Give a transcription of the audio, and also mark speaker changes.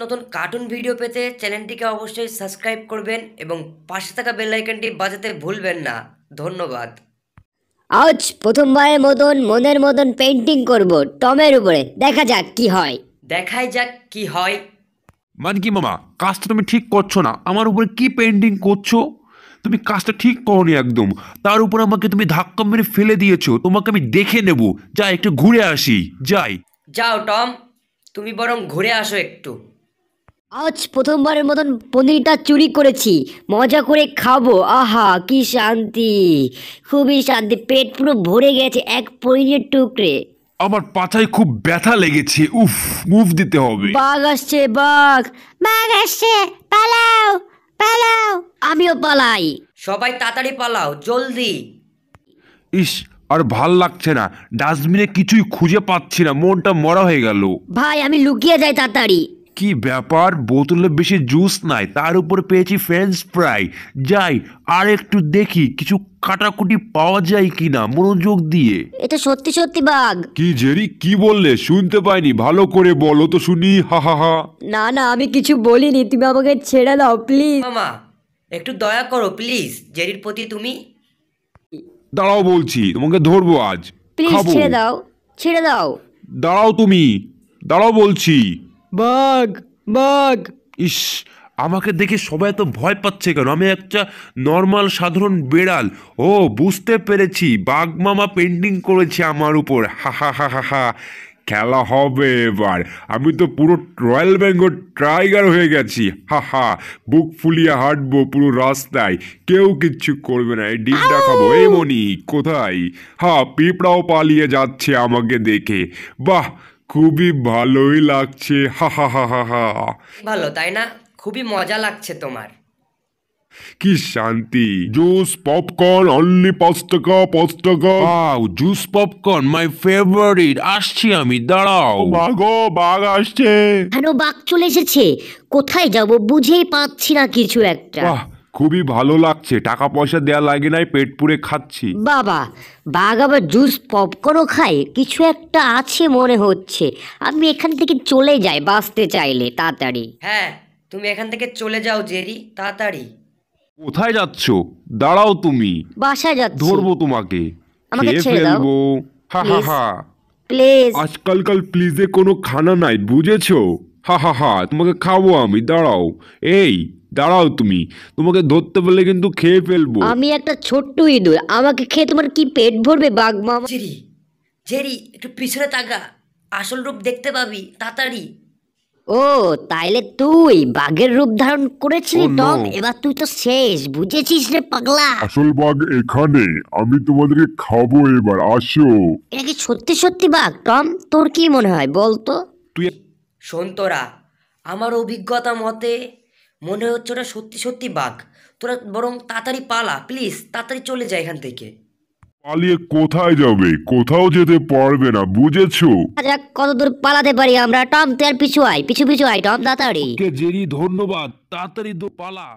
Speaker 1: নতুন cartoon video পেতে চ্যানেলটিকে অবশ্যই সাবস্ক্রাইব করবেন এবং পাশে থাকা বেলাইকনটি বাজাতে ভুলবেন না ধন্যবাদ
Speaker 2: আজ প্রথমবারের মতন মনের মতন পেন্টিং করব টমের উপরে দেখা যাক কি হয়
Speaker 1: দেখাই যাক কি হয়
Speaker 3: মানে কি মামা কাজটা তুমি ঠিক করছো না আমার উপরে কি পেন্টিং করছো তুমি কাজটা ঠিক করনি একদম তার উপর আমাকে তুমি ধাক্কা মেরে ফেলে দিয়েছো তোমাকে আমি দেখে নেব
Speaker 1: যাই একটু ঘুরে আসি যাই যাও টম তুমি বরং ঘুরে আসো একটু
Speaker 2: আজ প্রথমবারের মতন পনিরটা চুরি করেছি মজা করে খাবো আহা কি শান্তি খুবই শান্তি পেট পুরো ভরে গেছে এক পনিরের টুকরে
Speaker 3: আমার পাথায় খুব ব্যথা লেগেছে উফ মুভ দিতে হবে
Speaker 2: বাঘ আসছে বাঘ বাঘ আসছে পালাও পালাও আমিও পালাই সবাই তাড়াতাড়ি পালাও জলদি
Speaker 3: ইস আর ভাল লাগছে না ডাস্টবিনে কিছুই খুঁজে পাচ্ছি না মনটা মরা হয়ে গেল
Speaker 2: ভাই আমি লুকিয়ে যাই তাড়াতাড়ি কি
Speaker 3: ব্যাপার বোতলে বেশি জুস নাই তার উপর পেয়েছি ফ্রেঞ্চ ফ্রাই যাই আর একটু দেখি কিছু কাটাকুটি পাওয়া যায় কিনা মনোযোগ দিয়ে
Speaker 2: এটা সত্যি সত্যি বাঘ
Speaker 3: কি জেরি কি বললে শুনতে পাইনি ভালো করে বলো তো শুনি হা হা হা
Speaker 2: না না আমি কিছু বলিনি তুমি আমাকে ছেড়ে দাও প্লিজ মামা
Speaker 1: একটু দয়া করো প্লিজ জেরির প্রতি তুমি দাঁড়াও বলছি তোমাকে ধরবো আজ
Speaker 2: প্লিজ ছেড়ে দাও ছেড়ে দাও
Speaker 3: দাঁড়াও তুমি দাঁড়াও বলছি বাঘ বাঘ ইস আমাকে দেখে সবাই তো ভয় পাচ্ছে কেন আমি একটা নর্মাল সাধারণ বেড়াল ও বুঝতে পেরেছি বাঘ মামা পেন্টিং করেছে আমার উপর হা হা হা হা খেলা হবে এবার আমি তো পুরো রয়্যাল বেঙ্গল টাইগার হয়ে গেছি হা হা বুক ফুলিয়ে হাঁটবো পুরো রাস্তায় কেউ কিচ্ছু করবে না এই ডিমটা খাবো এই মনি কোথায় হা পিঁপড়াও পালিয়ে যাচ্ছে আমাকে দেখে বাহ খুবই ভালোই লাগছে হা হা হা হা হা
Speaker 1: ভালো তাই না খুবই মজা লাগছে তোমার
Speaker 3: কি শান্তি জুস পপকর্ন অনলি পাঁচ টাকা পাঁচ টাকা জুস পপকর্ন মাই ফেভারিট আসছি আমি দাঁড়াও
Speaker 2: বাঘো বাঘ আসছে কেন বাঘ চলে এসেছে কোথায় যাব বুঝেই পাচ্ছি না কিছু একটা বাহ
Speaker 3: খুবই ভালো লাগছে টাকা পয়সা দেয়া লাগে নাই পেট পুড়ে খাচ্ছি
Speaker 2: বাবা বাঘ আবার জুস পপকর্নও খাই কিছু একটা আছে মনে হচ্ছে আমি এখান থেকে চলে যাই বাঁচতে চাইলে তাড়াতাড়ি
Speaker 1: হ্যাঁ তুমি এখান থেকে চলে যাও জেরি তাড়াতাড়ি
Speaker 3: কোথায় যাচ্ছ দাঁড়াও তুমি
Speaker 2: বাসায় যাচ্ছি ধরবো
Speaker 3: তোমাকে আমাকে ছেড়ে দাও। হা হা হা প্লিজ আজকালকাল প্লিজে কোনো খানা নাই বুঝেছো হা হা হা তোমাকে খাবো আমি দাঁড়াও এই দাঁড়াও তুমি তোমাকে ধরতে পারলে কিন্তু খেয়ে
Speaker 2: ফেলবো আমি একটা ছোট্ট ইঁদুর আমাকে খেয়ে তোমার কি পেট ভরবে বাঘ মামা জেরি
Speaker 1: জেরি একটু পিছনে তাকা আসল রূপ দেখতে পাবি তাড়াতাড়ি
Speaker 2: ও তাইলে তুই বাঘের রূপ ধারণ করেছিলি Oh, টম এবার তুই তো শেষ বুঝেছিস রে পাগলা
Speaker 3: আসল বাঘ এখানে আমি তোমাদেরকে খাবো এবার আসো
Speaker 2: এটা কি সত্যি সত্যি বাঘ টম তোর কি মনে হয় বল তো
Speaker 1: তুই শোন তোরা আমার অভিজ্ঞতা মতে মনে হচ্ছে ওটা সত্যি সত্যি বাঘ তোরা বরং তাড়াতাড়ি
Speaker 2: পালা প্লিজ তাড়াতাড়ি চলে যা এখান থেকে
Speaker 3: পালিয়ে কোথায় যাবে কোথাও যেতে পারবে না বুঝেছো
Speaker 2: কত দূর পালাতে পারি আমরা টম তোর আর পিছু আয় পিছু পিছু আয় টম তাড়াতাড়ি
Speaker 3: জেরি ধন্যবাদ তাড়াতাড়ি দো পালা